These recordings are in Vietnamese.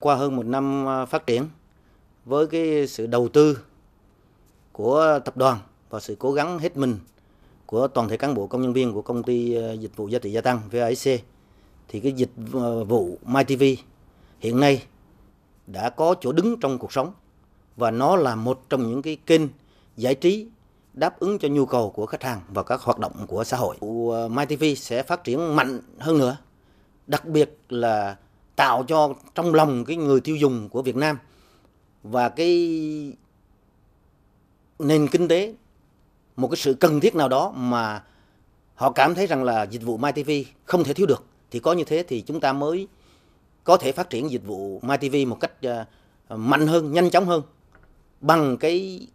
Qua hơn một năm à, phát triển, với cái sự đầu tư của tập đoàn và sự cố gắng hết mình của toàn thể cán bộ công nhân viên của công ty à, dịch vụ giá trị gia tăng VAIC thì cái dịch à, vụ MyTV hiện nay đã có chỗ đứng trong cuộc sống và nó là một trong những cái kênh giải trí đáp ứng cho nhu cầu của khách hàng và các hoạt động của xã hội. MyTV sẽ phát triển mạnh hơn nữa, đặc biệt là tạo cho trong lòng cái người tiêu dùng của Việt Nam và cái nền kinh tế một cái sự cần thiết nào đó mà họ cảm thấy rằng là dịch vụ MyTV không thể thiếu được thì có như thế thì chúng ta mới có thể phát triển dịch vụ MyTV một cách à, mạnh hơn, nhanh chóng hơn bằng cái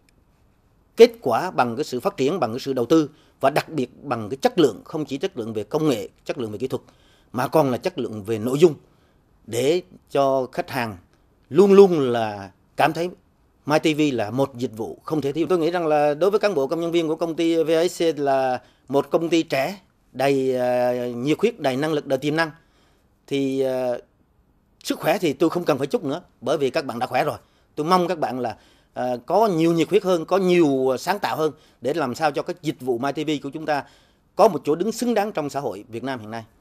kết quả bằng cái sự phát triển bằng cái sự đầu tư và đặc biệt bằng cái chất lượng không chỉ chất lượng về công nghệ chất lượng về kỹ thuật mà còn là chất lượng về nội dung để cho khách hàng luôn luôn là cảm thấy MyTV là một dịch vụ không thể thiếu. Tôi nghĩ rằng là đối với cán bộ công nhân viên của công ty VAC là một công ty trẻ, đầy uh, nhiệt huyết, đầy năng lực, đầy tiềm năng. Thì uh, sức khỏe thì tôi không cần phải chúc nữa, bởi vì các bạn đã khỏe rồi. Tôi mong các bạn là uh, có nhiều nhiệt huyết hơn, có nhiều sáng tạo hơn để làm sao cho các dịch vụ MyTV của chúng ta có một chỗ đứng xứng đáng trong xã hội Việt Nam hiện nay.